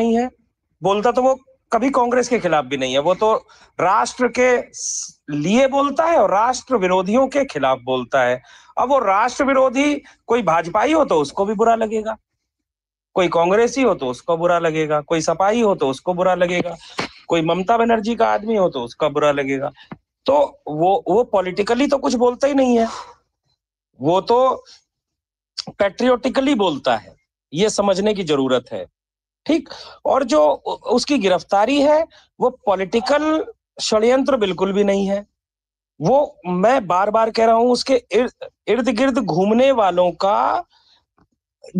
नहीं है बोलता तो वो कभी कांग्रेस के खिलाफ भी नहीं है वो तो राष्ट्र के लिए बोलता है और राष्ट्र विरोधियों के खिलाफ बोलता है अब वो राष्ट्र विरोधी कोई ही हो तो उसको भी बुरा लगेगा कोई कांग्रेसी हो तो उसको बुरा लगेगा कोई सपाही हो तो उसको बुरा लगेगा कोई ममता बनर्जी का आदमी हो तो उसका बुरा लगेगा तो वो वो पॉलिटिकली तो कुछ बोलता ही नहीं है वो तो पेट्रियोटिकली बोलता है ये समझने की जरूरत है ठीक और जो उसकी गिरफ्तारी है वो पॉलिटिकल षड्यंत्र बिल्कुल भी नहीं है वो मैं बार बार कह रहा हूं उसके इर्द गिर्द घूमने वालों का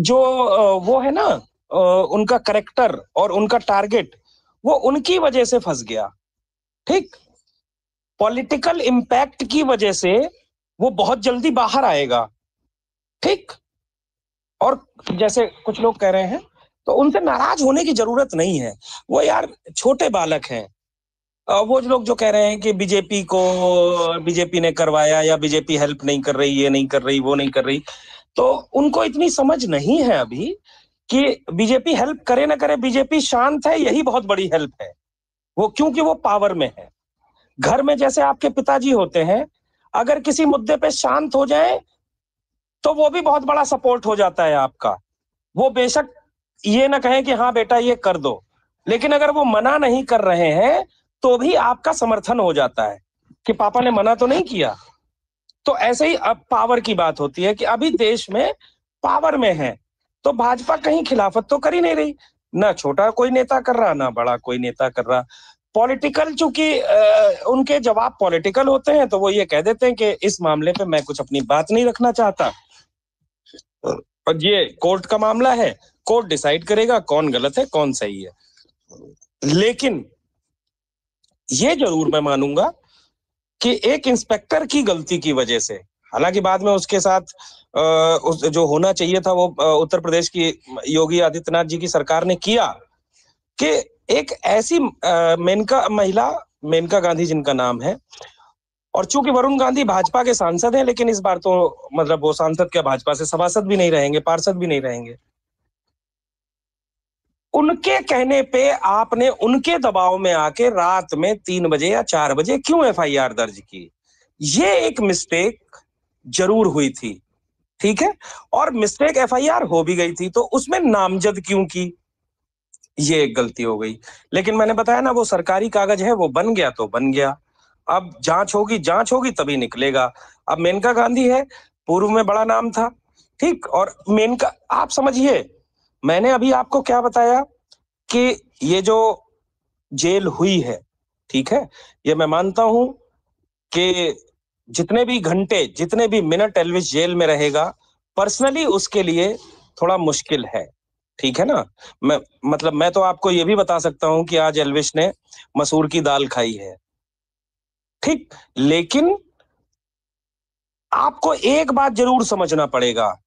जो वो है ना उनका करेक्टर और उनका टारगेट वो उनकी वजह से फंस गया ठीक पॉलिटिकल इंपैक्ट की वजह से वो बहुत जल्दी बाहर आएगा ठीक और जैसे कुछ लोग कह रहे हैं तो उनसे नाराज होने की जरूरत नहीं है वो यार छोटे बालक हैं वो लोग जो कह रहे हैं कि बीजेपी को बीजेपी ने करवाया या बीजेपी हेल्प नहीं कर रही ये नहीं कर रही वो नहीं कर रही तो उनको इतनी समझ नहीं है अभी कि बीजेपी हेल्प करे ना करे बीजेपी शांत है यही बहुत बड़ी हेल्प है वो क्योंकि वो पावर में है घर में जैसे आपके पिताजी होते हैं अगर किसी मुद्दे पे शांत हो जाए तो वो भी बहुत बड़ा सपोर्ट हो जाता है आपका वो बेशक ये ना कहें कि हाँ बेटा ये कर दो लेकिन अगर वो मना नहीं कर रहे हैं तो भी आपका समर्थन हो जाता है कि पापा ने मना तो नहीं किया तो ऐसे ही अब पावर की बात होती है कि अभी देश में पावर में है तो भाजपा कहीं खिलाफत तो कर ही नहीं रही ना छोटा कोई नेता कर रहा ना बड़ा कोई नेता कर रहा पॉलिटिकल चूंकि उनके जवाब पॉलिटिकल होते हैं तो वो ये कह देते हैं कि इस मामले पे मैं कुछ अपनी बात नहीं रखना चाहता और ये कोर्ट का मामला है कोर्ट डिसाइड करेगा कौन गलत है कौन सही है लेकिन ये जरूर मैं मानूंगा कि एक इंस्पेक्टर की गलती की वजह से हालांकि बाद में उसके साथ जो होना चाहिए था वो उत्तर प्रदेश की योगी आदित्यनाथ जी की सरकार ने किया कि एक ऐसी मेनका महिला मेनका गांधी जिनका नाम है और चूंकि वरुण गांधी भाजपा के सांसद हैं लेकिन इस बार तो मतलब वो सांसद क्या भाजपा से सभासद भी नहीं रहेंगे पार्षद भी नहीं रहेंगे उनके कहने पे आपने उनके दबाव में आके रात में तीन बजे या चार बजे क्यों एफआईआर दर्ज की ये एक मिस्टेक जरूर हुई थी ठीक है और मिस्टेक एफआईआर हो भी गई थी तो उसमें नामजद क्यों की ये एक गलती हो गई लेकिन मैंने बताया ना वो सरकारी कागज है वो बन गया तो बन गया अब जांच होगी जांच होगी तभी निकलेगा अब मेनका गांधी है पूर्व में बड़ा नाम था ठीक और मेनका आप समझिए मैंने अभी आपको क्या बताया कि ये जो जेल हुई है ठीक है ये मैं मानता हूं कि जितने भी घंटे जितने भी मिनट एलविस जेल में रहेगा पर्सनली उसके लिए थोड़ा मुश्किल है ठीक है ना मैं मतलब मैं तो आपको ये भी बता सकता हूं कि आज एलविश ने मसूर की दाल खाई है ठीक लेकिन आपको एक बात जरूर समझना पड़ेगा